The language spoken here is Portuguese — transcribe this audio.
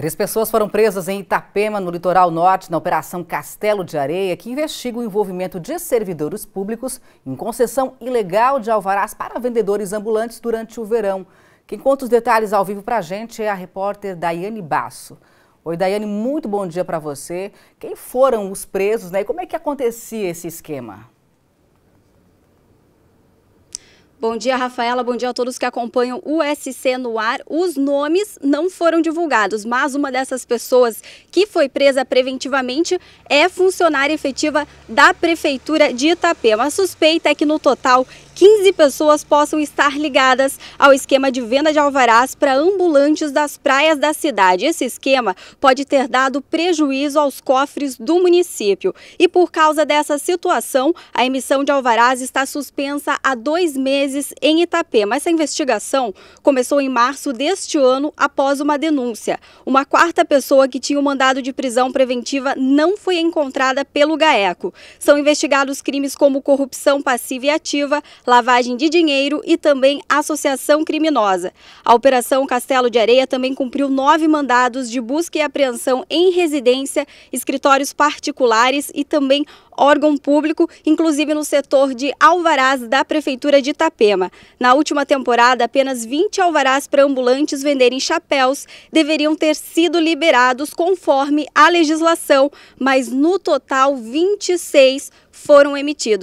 Três pessoas foram presas em Itapema, no litoral norte, na Operação Castelo de Areia, que investiga o envolvimento de servidores públicos em concessão ilegal de alvarás para vendedores ambulantes durante o verão. Quem conta os detalhes ao vivo para a gente é a repórter Daiane Basso. Oi, Daiane, muito bom dia para você. Quem foram os presos né, e como é que acontecia esse esquema? Bom dia, Rafaela. Bom dia a todos que acompanham o SC no ar. Os nomes não foram divulgados, mas uma dessas pessoas que foi presa preventivamente é funcionária efetiva da Prefeitura de Itapema. A suspeita é que no total 15 pessoas possam estar ligadas ao esquema de venda de alvarás para ambulantes das praias da cidade. Esse esquema pode ter dado prejuízo aos cofres do município. E por causa dessa situação, a emissão de alvarás está suspensa há dois meses em Itapema. Essa investigação começou em março deste ano após uma denúncia. Uma quarta pessoa que tinha o um mandado de prisão preventiva não foi encontrada pelo GAECO. São investigados crimes como corrupção passiva e ativa, lavagem de dinheiro e também associação criminosa. A Operação Castelo de Areia também cumpriu nove mandados de busca e apreensão em residência, escritórios particulares e também órgão público, inclusive no setor de alvarás da Prefeitura de Itapema. Na última temporada, apenas 20 alvarás para ambulantes venderem chapéus deveriam ter sido liberados conforme a legislação, mas no total 26 foram emitidos.